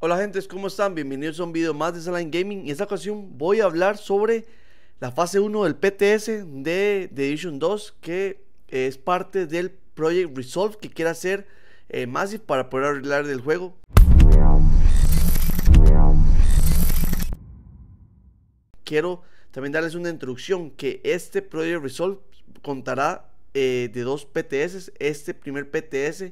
Hola gente, ¿cómo están? Bienvenidos a un video más de Saline Gaming. En esta ocasión voy a hablar sobre la fase 1 del PTS de The Division 2 que es parte del Project Resolve que quiere hacer eh, Massive para poder arreglar el juego. Quiero también darles una introducción que este Project Resolve contará eh, de dos PTS. Este primer PTS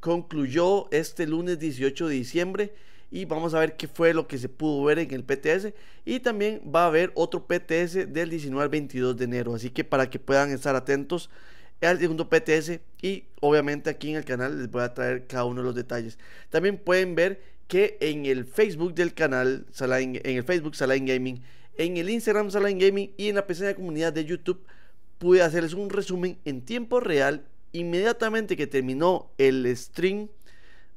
concluyó este lunes 18 de diciembre y vamos a ver qué fue lo que se pudo ver en el PTS y también va a haber otro PTS del 19 al 22 de enero, así que para que puedan estar atentos al segundo PTS y obviamente aquí en el canal les voy a traer cada uno de los detalles. También pueden ver que en el Facebook del canal, en el Facebook Saline Gaming, en el Instagram Saline Gaming y en la pequeña de comunidad de YouTube pude hacerles un resumen en tiempo real inmediatamente que terminó el stream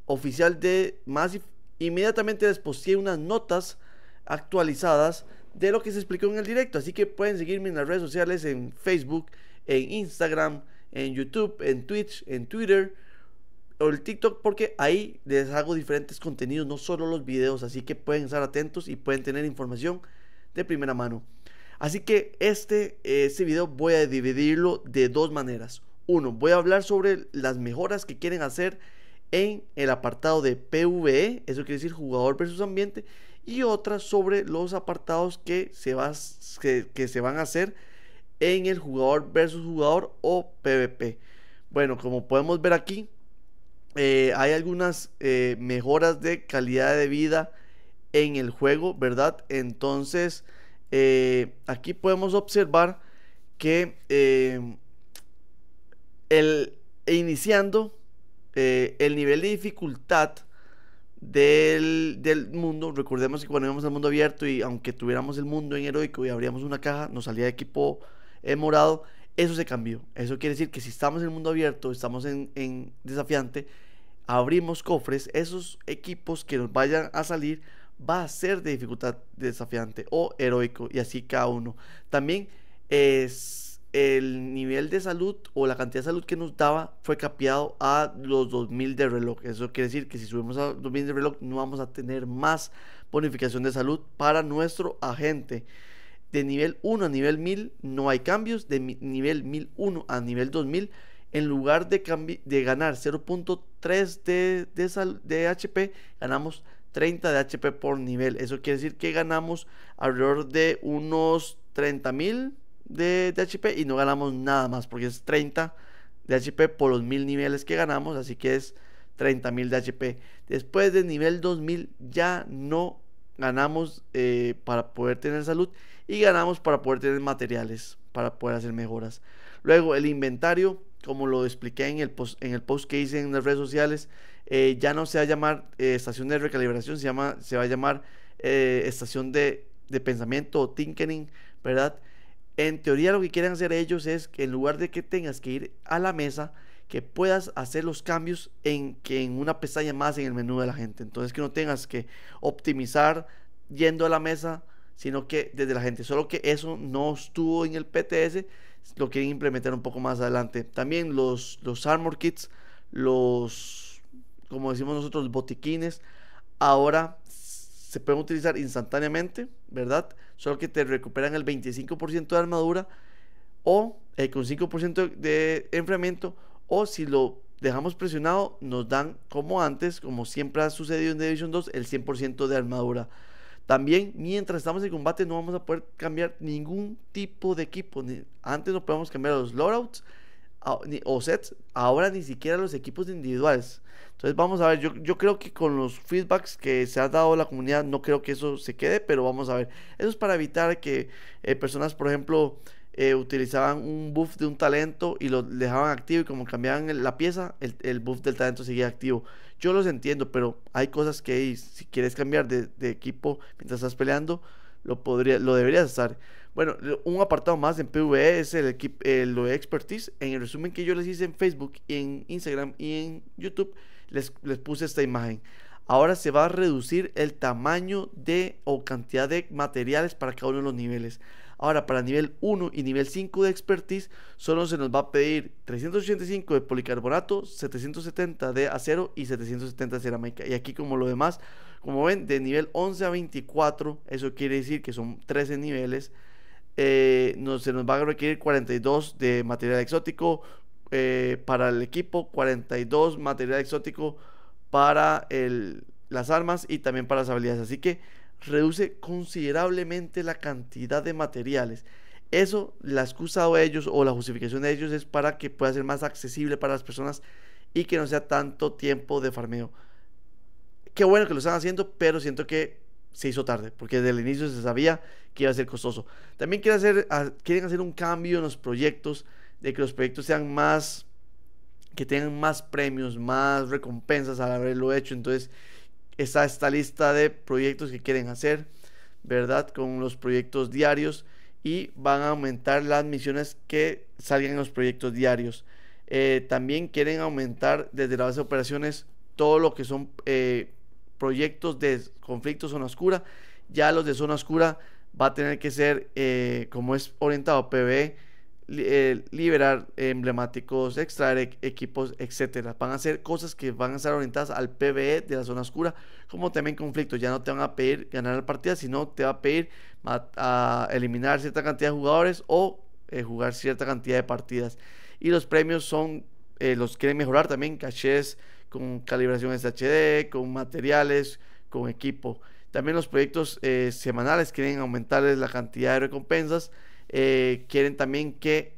oficial de Massive Inmediatamente les posteé unas notas actualizadas de lo que se explicó en el directo. Así que pueden seguirme en las redes sociales, en Facebook, en Instagram, en YouTube, en Twitch, en Twitter o el TikTok porque ahí les hago diferentes contenidos, no solo los videos, así que pueden estar atentos y pueden tener información de primera mano. Así que este, este video voy a dividirlo de dos maneras. Uno, voy a hablar sobre las mejoras que quieren hacer en el apartado de PVE, eso quiere decir jugador versus ambiente, y otra sobre los apartados que se, va, que, se van a hacer en el jugador versus jugador o PvP. Bueno, como podemos ver aquí, eh, hay algunas eh, mejoras de calidad de vida en el juego, ¿verdad? Entonces, eh, aquí podemos observar que el, iniciando eh, el nivel de dificultad del, mundo. Recordemos que cuando íbamos al mundo abierto y aunque tuviéramos el mundo en heroico y abríamos una caja, nos salía equipo eh, morado. Eso se cambió. Eso quiere decir que si estamos en el mundo abierto, estamos en, en desafiante, abrimos cofres, esos equipos que nos vayan a salir va a ser de dificultad desafiante o heroico y así cada uno. También es eh, el nivel de salud o la cantidad de salud que nos daba fue capeado a los 2000 de reloj. Eso quiere decir que si subimos a 2000 de reloj no vamos a tener más bonificación de salud para nuestro agente. De nivel 1 a nivel 1000 no hay cambios. De nivel 1001 a nivel 2000, en lugar de, de ganar 0.3 de, de, de HP, ganamos 30 de HP por nivel. Eso quiere decir que ganamos alrededor de unos 30.000 de, HP y no ganamos nada más porque es 30 de HP por los mil niveles que ganamos, así que es 30.000 de HP. Después del nivel 2000 ya no ganamos eh, para poder tener salud y ganamos para poder tener materiales, para poder hacer mejoras. Luego el inventario, como lo expliqué en el post, en el post que hice en las redes sociales, eh, ya no se va a llamar eh, estación de recalibración, se, llama, se va a llamar estación de, de pensamiento o tinkering, ¿verdad? En teoría lo que quieren hacer ellos es que en lugar de que tengas que ir a la mesa, que puedas hacer los cambios en, que en una pestaña más en el menú de la gente. Entonces que no tengas que optimizar yendo a la mesa, sino que desde la gente. Solo que eso no estuvo en el PTS, lo quieren implementar un poco más adelante. También los, los armor kits, los, como decimos nosotros, los botiquines, ahora pueden utilizar instantáneamente, ¿verdad? Solo que te recuperan el 25% de armadura o eh, con 5% de enfriamiento o si lo dejamos presionado nos dan como antes, como siempre ha sucedido en Division 2, el 100% de armadura. También mientras estamos en combate no vamos a poder cambiar ningún tipo de equipo. Antes no podemos cambiar los loadouts o sets, ahora ni siquiera los equipos individuales. Entonces vamos a ver, yo, yo, creo que con los feedbacks que se ha dado la comunidad, no creo que eso se quede, pero vamos a ver. Eso es para evitar que eh, personas, por ejemplo, eh, utilizaban un buff de un talento y lo dejaban activo y como cambiaban la pieza, el, buff del talento seguía activo. Yo los entiendo, pero hay cosas que si quieres cambiar de, equipo mientras estás peleando, lo, podría, lo deberías hacer. Bueno, un apartado más en PVE es el, lo de expertise. En el resumen que yo les hice en Facebook y en Instagram y en YouTube, les, les, puse esta imagen. Ahora se va a reducir el tamaño de o cantidad de materiales para cada uno de los niveles. Ahora, para nivel 1 y nivel 5 de expertise, solo se nos va a pedir 385 de policarbonato, 770 de acero y 770 de cerámica. Y aquí como lo demás, como ven, de nivel 11 a 24, eso quiere decir que son 13 niveles eh, se nos va a requerir 42 de eh, material exótico para el equipo, 42 material exótico para las armas y también para las habilidades. Así que reduce considerablemente la cantidad de materiales. Eso, la excusa de ellos o la justificación de ellos es para que pueda ser más accesible para las personas y que no sea tanto tiempo de farmeo. Qué bueno que lo están haciendo, pero siento que se hizo tarde, porque desde el inicio se sabía que iba a ser costoso. También quieren hacer, quieren hacer un cambio en los proyectos, de que los proyectos sean más, que tengan más premios, más recompensas al haberlo hecho. Entonces, está esta lista de proyectos que quieren hacer, ¿verdad? Con los proyectos diarios y van a aumentar las misiones que salgan en los proyectos diarios. Eh, también quieren aumentar desde la base de operaciones todo lo que son eh, proyectos de conflicto zona oscura. Ya los de zona oscura va a tener que ser, eh, como es orientado PVE, eh, liberar emblemáticos, extraer e, equipos, etcétera. Van a ser cosas que van a estar orientadas al PBE de la zona oscura, como también conflicto. Ya no te van a pedir ganar la partida, sino te va a pedir a, eliminar cierta cantidad de jugadores o eh, jugar cierta cantidad de partidas. Y los premios son, los quieren mejorar también, cachés con calibraciones SHD, con materiales, con equipo. También los proyectos eh, semanales quieren aumentarles la cantidad de recompensas. Eh, quieren también que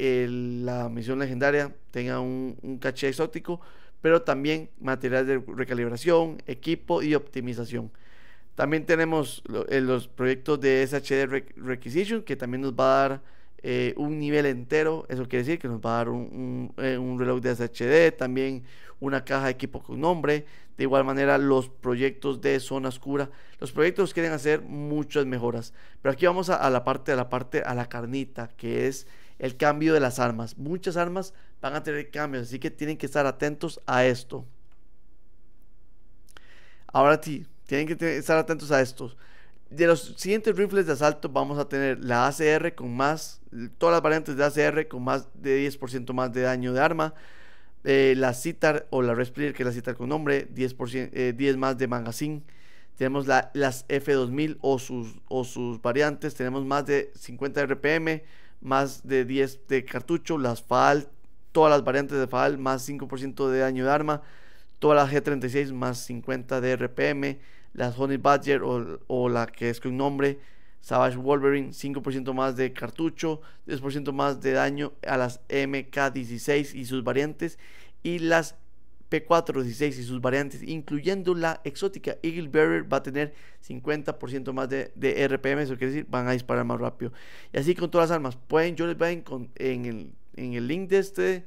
la misión legendaria tenga un, caché exótico, pero también materiales de recalibración, equipo y optimización. También tenemos eh, los proyectos de SHD Requisition, que también nos va a dar eh, un nivel entero. Eso quiere decir que nos va a dar un, un, eh, reloj de SHD, también una caja de equipo con nombre. De igual manera, los proyectos de zona oscura. Los proyectos quieren hacer muchas mejoras. Pero aquí vamos a, la parte, a la parte, a la carnita, que es el cambio de las armas. Muchas armas van a tener cambios, así que tienen que estar atentos a esto. Ahora sí, tienen que estar atentos a estos de los siguientes rifles de asalto vamos a tener la ACR con más, todas las variantes de ACR con más de 10% más de daño de arma, eh, la Citar o la Resplier, que es la Citar con nombre, 10%, 10 eh, más de magazine. Tenemos las F2000 o sus, o sus variantes, tenemos más de 50 RPM, más de 10 de cartucho, las FAL, todas las variantes de FAL, más 5% de daño de arma, todas las G36 más 50 de RPM las Honey Badger o, la que es con nombre Savage Wolverine, 5% más de cartucho, 10% más de daño a las MK16 y sus variantes, y las P416 y sus variantes, incluyendo la exótica Eagle Bearer, va a tener 50% más de, RPM, eso quiere decir, van a disparar más rápido. Y así con todas las armas. Pueden, yo les voy a en, el, en el link de este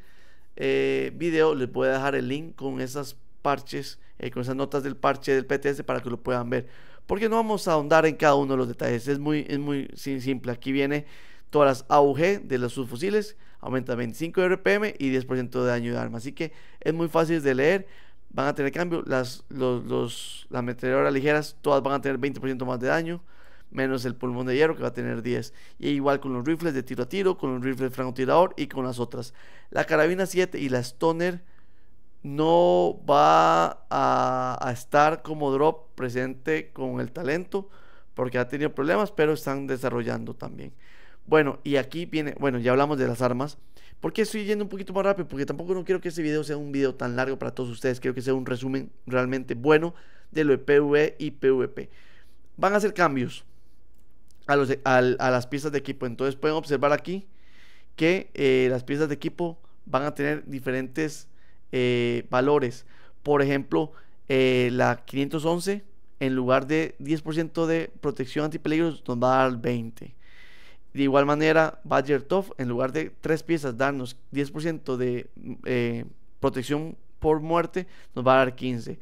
eh, video, les voy a dejar el link con esas parches, eh, con esas notas del parche del PTS para que lo puedan ver. Porque no vamos a ahondar en cada uno de los detalles, es muy, muy simple. Aquí viene todas las AUG de los subfusiles, aumenta 25 de RPM y 10% de daño de arma. Así que es muy fácil de leer, van a tener cambio. Las, los, las ligeras todas van a tener 20% más de daño, menos el pulmón de hierro que va a tener 10. Y igual con los rifles de tiro a tiro, con los rifles francotirador y con las otras. La carabina 7 y la Stoner no va a, estar como drop presente con el talento porque ha tenido problemas, pero están desarrollando también. Bueno, y aquí viene, bueno, ya hablamos de las armas. ¿Por qué estoy yendo un poquito más rápido? Porque tampoco no quiero que este video sea un video tan largo para todos ustedes. Quiero que sea un resumen realmente bueno de lo de PvE y PvP. Van a hacer cambios a, las piezas de equipo. Entonces pueden observar aquí que eh, las piezas de equipo van a tener diferentes eh, valores. Por ejemplo, eh, la 511 en lugar de 10% de protección peligros nos va a dar 20. De igual manera, Badger Tough en lugar de 3 piezas darnos 10% de eh, protección por muerte nos va a dar 15.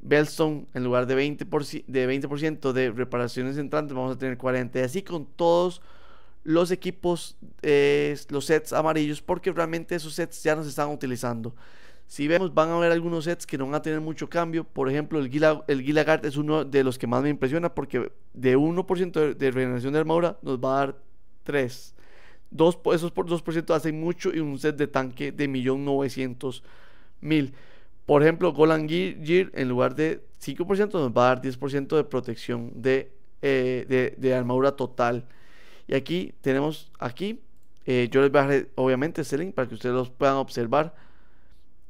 Bellstone en lugar de 20%, de reparaciones entrantes vamos a tener 40. así con todos los equipos, los sets amarillos, porque realmente esos sets ya nos están utilizando. Si vemos, van a haber algunos sets que no van a tener mucho cambio. Por ejemplo, el, Gila, el Gilagard es uno de los que más me impresiona porque de 1% de, regeneración de armadura nos va a dar 3. Dos, esos por 2% hacen mucho y un set de tanque de 1.900.000. Por ejemplo, Golan Gear en lugar de 5% nos va a dar 10% de protección eh, de, de, armadura total. Y aquí tenemos aquí, eh, yo les voy a dejar obviamente Selling, para que ustedes los puedan observar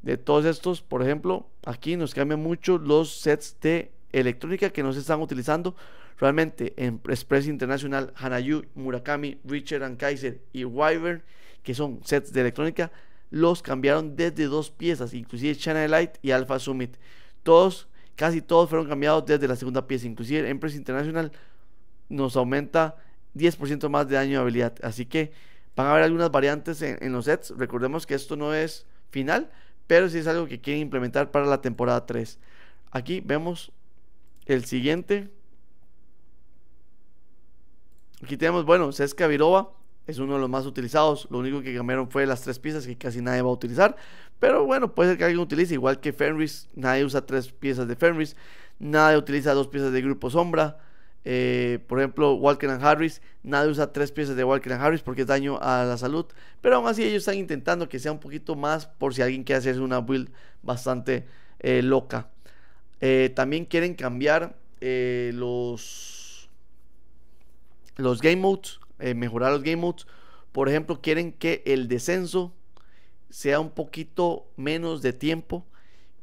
de todos estos, por ejemplo, aquí nos cambian mucho los sets de electrónica que nos están utilizando. Realmente en Express Internacional, Hanayu, Murakami, Richard and Kaiser y Wyvern, que son sets de electrónica, los cambiaron desde dos piezas, inclusive Channel Light y Alpha Summit. Todos, casi todos fueron cambiados desde la segunda pieza, inclusive Express International nos aumenta 10% más de daño de habilidad. Así que van a haber algunas variantes en los sets. Recordemos que esto no es final, pero si es algo que quieren implementar para la temporada 3. Aquí vemos el siguiente. Aquí tenemos, bueno, Sesca Virova es uno de los más utilizados. Lo único que cambiaron fue las tres piezas que casi nadie va a utilizar. Pero bueno, puede ser que alguien utilice, igual que Fenris. Nadie usa tres piezas de Fenris. Nadie utiliza dos piezas de grupo sombra. Eh, por ejemplo, Walker and Harris, nadie usa tres piezas de Walker and Harris porque es daño a la salud, pero aún así ellos están intentando que sea un poquito más por si alguien quiere hacerse una build bastante eh, loca. Eh, también quieren cambiar los, los game modes, mejorar los game modes. Por ejemplo, quieren que el descenso sea un poquito menos de tiempo,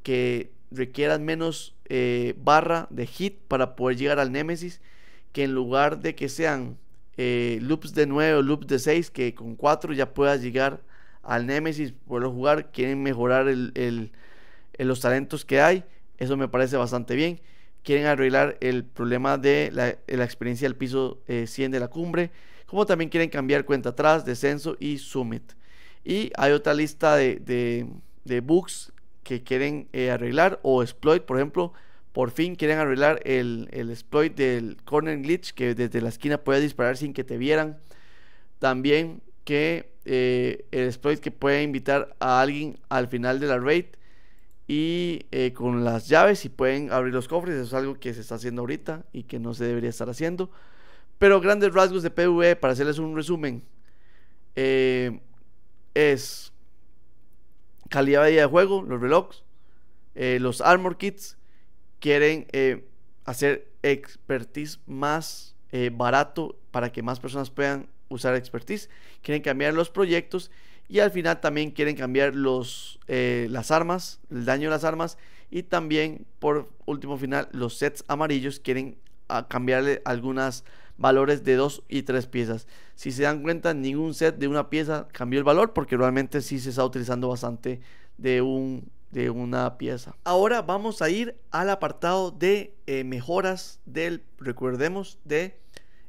que requieran menos barra de hit para poder llegar al Nemesis que en lugar de que sean eh, loops de 9 o loops de 6, que con 4 ya puedas llegar al Nemesis, poderlo jugar, quieren mejorar los talentos que hay, eso me parece bastante bien. Quieren arreglar el problema de la, experiencia del piso 100 eh, de la cumbre, como también quieren cambiar cuenta atrás, descenso y summit. Y hay otra lista de, de, bugs que quieren eh, arreglar o exploit, por ejemplo, por fin quieren arreglar el, el exploit del corner glitch que desde la esquina puedes disparar sin que te vieran. También que eh, el exploit que puede invitar a alguien al final de la raid y eh, con las llaves y pueden abrir los cofres, eso es algo que se está haciendo ahorita y que no se debería estar haciendo. Pero grandes rasgos de PvE, para hacerles un resumen, eh, es calidad de de juego, los relojes, los armor kits, quieren eh, hacer expertise más eh, barato para que más personas puedan usar expertise, quieren cambiar los proyectos y al final también quieren cambiar los, eh, las armas, el daño de las armas y también por último final los sets amarillos quieren ah, cambiarle algunos valores de dos y tres piezas. Si se dan cuenta, ningún set de una pieza cambió el valor porque realmente sí se está utilizando bastante de un de una pieza. Ahora vamos a ir al apartado de eh, mejoras del, recordemos, de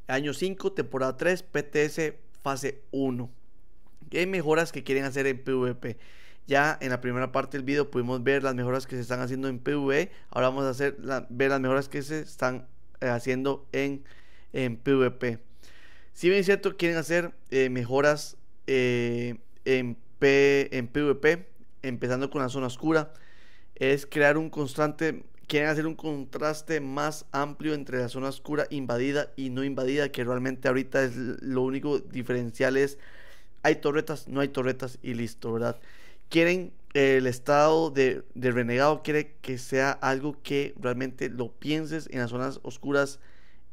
año 5, temporada 3, PTS fase 1. Hay mejoras que quieren hacer en PvP. Ya en la primera parte del video pudimos ver las mejoras que se están haciendo en PvE. Ahora vamos a hacer ver las mejoras que se están eh, haciendo en, en PvP. Si bien es cierto, quieren hacer eh, mejoras en, en PvP empezando con la zona oscura, es crear un constante, quieren hacer un contraste más amplio entre la zona oscura invadida y no invadida, que realmente ahorita es lo único diferencial es hay torretas, no hay torretas y listo, ¿verdad? Quieren eh, el estado de, renegado, quiere que sea algo que realmente lo pienses en las zonas oscuras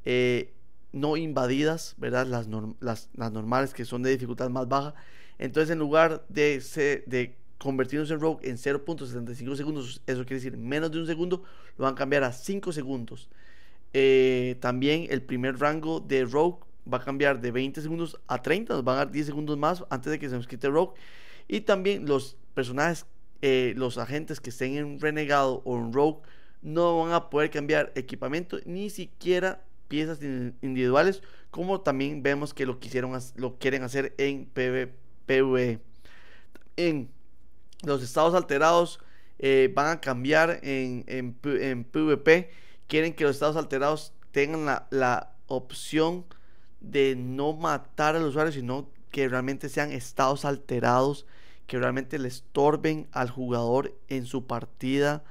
eh, no invadidas, ¿verdad? Las, las, normales que son de dificultad más baja. Entonces, en lugar de, de convertirnos en rogue en 0.75 segundos, eso quiere decir menos de un segundo, lo van a cambiar a 5 segundos. Eh, también el primer rango de rogue va a cambiar de 20 segundos a 30, nos van a dar 10 segundos más antes de que se nos quite rogue. Y también los personajes, eh, los agentes que estén en renegado o en rogue, no van a poder cambiar equipamiento ni siquiera piezas individuales, como también vemos que lo quisieron lo quieren hacer en PvE. En los estados alterados eh, van a cambiar en, PvP. Quieren que los estados alterados tengan la, la opción de no matar al usuario, sino que realmente sean estados alterados, que realmente le estorben al jugador en su partida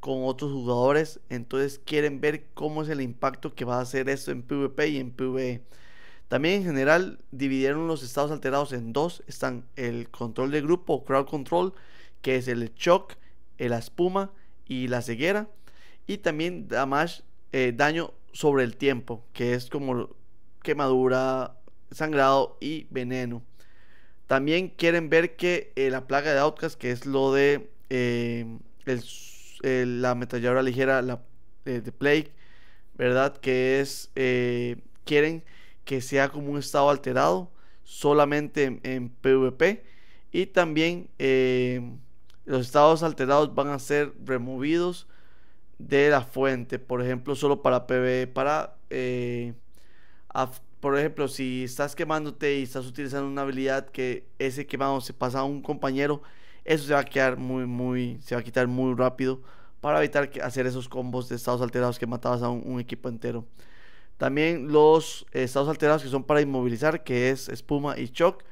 con otros jugadores. Entonces quieren ver cómo es el impacto que va a hacer esto en PvP y en PvE. También en general dividieron los estados alterados en dos. Están el control de grupo, crowd control, que es el shock, la espuma y la ceguera. Y también da más eh, daño sobre el tiempo, que es como quemadura, sangrado y veneno. También quieren ver que eh, la plaga de Outcast, que es lo de eh, la metalladora ligera, de Plague, ¿verdad? Que es, quieren que sea como un estado alterado solamente en, en PvP. Y también los estados alterados van a ser removidos de la fuente. Por ejemplo, solo para PVE. Para, eh, por ejemplo, si estás quemándote y estás utilizando una habilidad que ese quemado se pasa a un compañero, eso se va a quedar muy, muy, se va a quitar muy rápido para evitar hacer esos combos de estados alterados que matabas a un, un equipo entero. También los eh, estados alterados que son para inmovilizar, que es espuma y shock,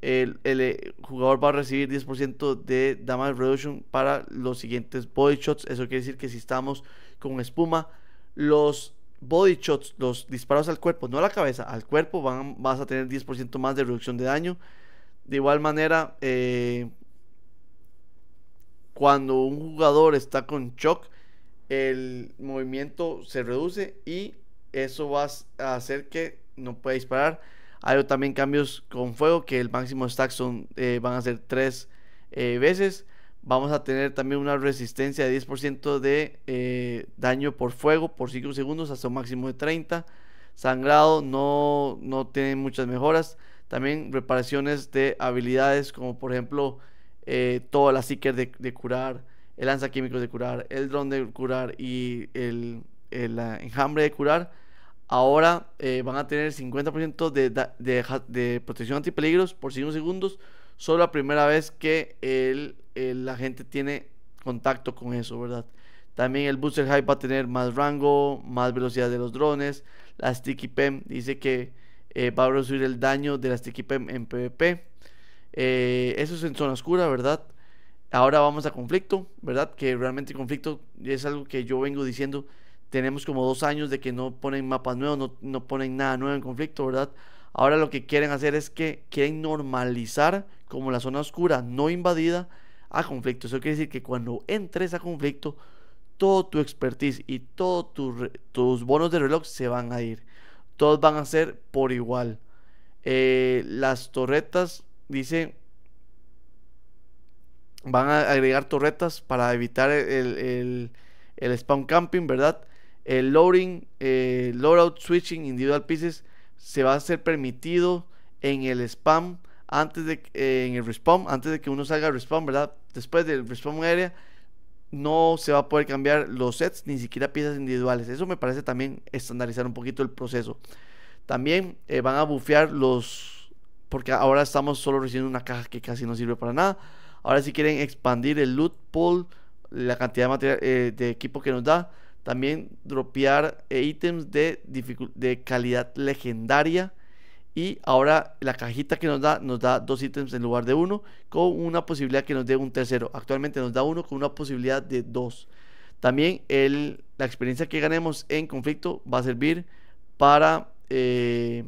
el, eh, jugador va a recibir 10% de damage reduction para los siguientes body shots. Eso quiere decir que si estamos con espuma, los body shots, los disparos al cuerpo, no a la cabeza, al cuerpo, vas a tener 10% más de reducción de daño. De igual manera, eh, cuando un jugador está con shock, el movimiento se reduce y eso va a hacer que no pueda disparar. Hay también cambios con fuego que el máximo stack son, eh, van a ser 3 eh, veces. Vamos a tener también una resistencia de 10% de eh, daño por fuego por 5 segundos hasta un máximo de 30. Sangrado no, no tiene muchas mejoras. También reparaciones de habilidades como por ejemplo toda la seeker de, curar, el lanza químico de curar, el drone de curar y el, el enjambre de curar ahora eh, van a tener 50% de, protección antipeligros por 5 segundos, solo la primera vez que la gente tiene contacto con eso, ¿verdad? También el Booster Hype va a tener más rango, más velocidad de los drones. La Sticky Pem dice que eh, va a reducir el daño de la Sticky Pem en PvP. Eh, eso es en zona oscura, ¿verdad? Ahora vamos a conflicto, ¿verdad? Que realmente conflicto es algo que yo vengo diciendo tenemos como dos años de que no ponen mapas nuevos, no, ponen nada nuevo en conflicto, ¿verdad? Ahora lo que quieren hacer es que quieren normalizar como la zona oscura no invadida a conflicto. Eso quiere decir que cuando entres a conflicto, todo tu expertise y todos tus bonos de reloj se van a ir. Todos van a ser por igual. Eh, las torretas, dice, van a agregar torretas para evitar el, el, el spawn camping, ¿verdad? el loading, eh, loadout switching individual pieces se va a ser permitido en el spam antes de en el respawn, antes de que uno salga al respawn, ¿verdad? Después del respawn area no se va a poder cambiar los sets ni siquiera piezas individuales. Eso me parece también estandarizar un poquito el proceso. También eh, van a bufear los porque ahora estamos solo recibiendo una caja que casi no sirve para nada. Ahora si quieren expandir el loot pool, la cantidad de, material, eh, de equipo que nos da, también dropear eh, ítems de, calidad legendaria. Y ahora la cajita que nos da, nos da dos ítems en lugar de uno, con una posibilidad que nos dé un tercero. Actualmente nos da uno con una posibilidad de dos. También el, la experiencia que ganemos en conflicto va a servir para eh,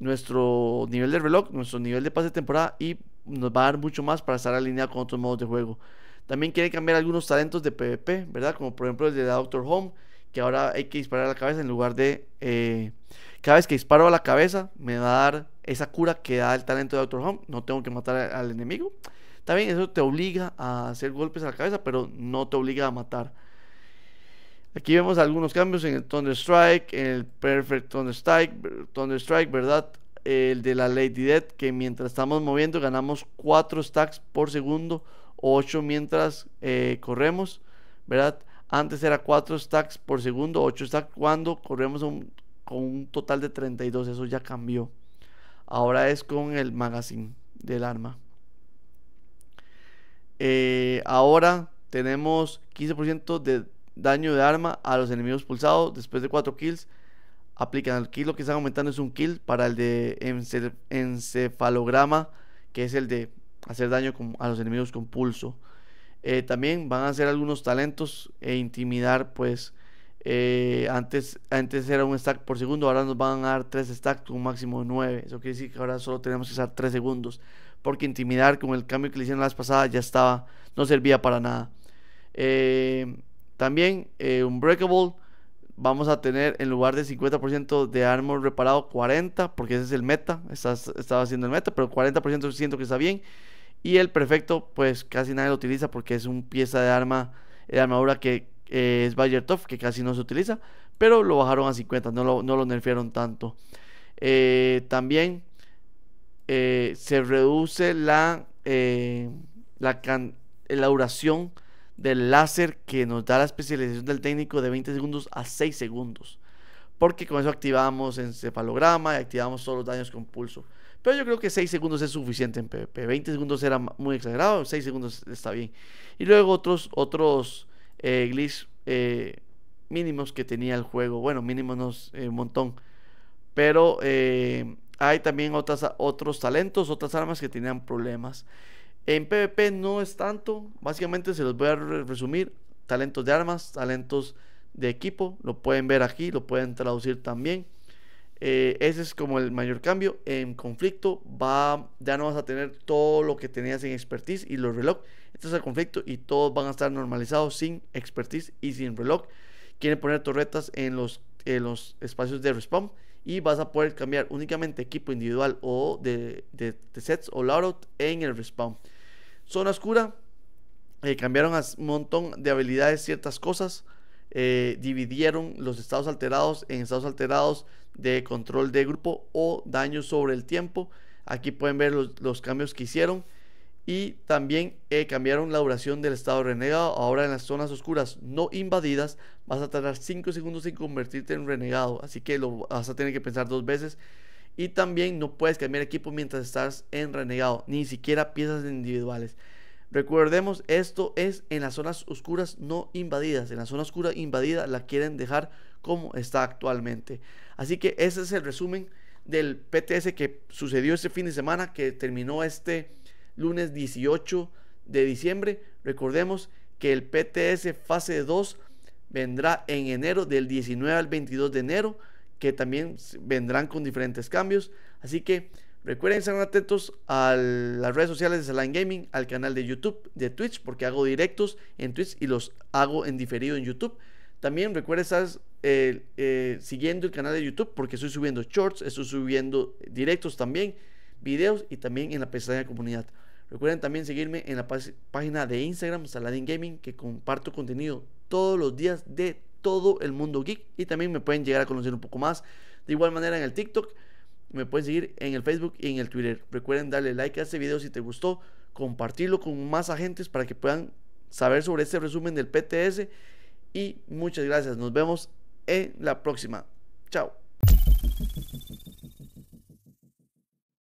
nuestro nivel de reloj, nuestro nivel de pase de temporada y nos va a dar mucho más para estar alineado con otros modos de juego. También quiere cambiar algunos talentos de PvP, ¿verdad? Como por ejemplo el de Doctor Home, que ahora hay que disparar a la cabeza en lugar de... Eh, cada vez que disparo a la cabeza me va a dar esa cura que da el talento de Doctor Home. No tengo que matar al enemigo. También eso te obliga a hacer golpes a la cabeza, pero no te obliga a matar. Aquí vemos algunos cambios en el Thunder Strike, en el Perfect Thunder Strike, Thunder Strike, ¿verdad? El de la Lady Dead, que mientras estamos moviendo ganamos 4 stacks por segundo 8 mientras eh, corremos, ¿verdad? Antes era 4 stacks por segundo, 8 stacks cuando corremos con un total de 32. Eso ya cambió. Ahora es con el magazine del arma. Eh, ahora tenemos 15% de daño de arma a los enemigos pulsados después de 4 kills. Aplican el kill, lo que están aumentando es un kill para el de encefalograma, que es el de hacer daño a los enemigos con pulso. Eh, también van a hacer algunos talentos e intimidar, pues eh, antes, antes era un stack por segundo, ahora nos van a dar 3 stacks un máximo de 9. Eso quiere decir que ahora solo tenemos que usar 3 segundos, porque intimidar con el cambio que le hicieron las pasadas ya estaba, no servía para nada. Eh, también un breakable vamos a tener en lugar de 50% de armor reparado, 40%, porque ese es el meta, estaba haciendo el meta, pero 40% siento que está bien. Y el perfecto, pues casi nadie lo utiliza porque es un pieza de arma, eh, de armadura que eh, es Bayer Tough, que casi no se utiliza, pero lo bajaron a 50, no lo, no nerfearon tanto. Eh, también se reduce la, la, la duración del láser que nos da la especialización del técnico de 20 segundos a 6 segundos. Porque con eso activamos encefalograma y activamos todos los daños con pulso. Pero yo creo que 6 segundos es suficiente en PvP. 20 segundos era muy exagerado, 6 segundos está bien. Y luego otros, otros eh, glitch eh, mínimos que tenía el juego. Bueno, mínimos eh, un montón. Pero hay también otras, otros talentos, otras armas que tenían problemas. En PvP no es tanto, básicamente se los voy a resumir, talentos de armas, talentos de equipo, lo pueden ver aquí, lo pueden traducir también. Eh, ese es como el mayor cambio. En conflicto va, ya no vas a tener todo lo que tenías en expertise y los reloj. Este es el conflicto y todos van a estar normalizados sin expertise y sin reloj. Quieren poner torretas en los, los espacios de respawn y vas a poder cambiar únicamente equipo individual o de, de sets o loadout en el respawn. Zona oscura, eh, cambiaron un montón de habilidades ciertas cosas. Eh, dividieron los estados alterados en estados alterados de control de grupo o daño sobre el tiempo. Aquí pueden ver los, cambios que hicieron. Y también eh, cambiaron la duración del estado renegado. Ahora en las zonas oscuras no invadidas vas a tardar 5 segundos en convertirte en renegado. Así que lo vas a tener que pensar dos veces y también no puedes cambiar equipo mientras estás en renegado, ni siquiera piezas individuales. Recordemos, esto es en las zonas oscuras no invadidas. En la zona oscura invadida la quieren dejar como está actualmente. Así que ese es el resumen del PTS que sucedió este fin de semana, que terminó este lunes 18 de diciembre. Recordemos que el PTS fase 2 vendrá en enero del 19 al 22 de enero que también vendrán con diferentes cambios. Así que recuerden estar atentos a las redes sociales de Saline Gaming, al canal de YouTube, de Twitch, porque hago directos en Twitch y los hago en diferido en YouTube. También recuerden estar eh, eh, siguiendo el canal de YouTube porque estoy subiendo shorts, estoy subiendo directos también, videos y también en la pestaña de comunidad. Recuerden también seguirme en la página de Instagram, Saladin Gaming, que comparto contenido todos los días de todo el mundo geek y también me pueden llegar a conocer un poco más. De igual manera en el TikTok, me pueden seguir en el Facebook y en el Twitter. Recuerden darle like a este video si te gustó, compartirlo con más agentes para que puedan saber sobre este resumen del PTS y muchas gracias. Nos vemos en la próxima. Chao.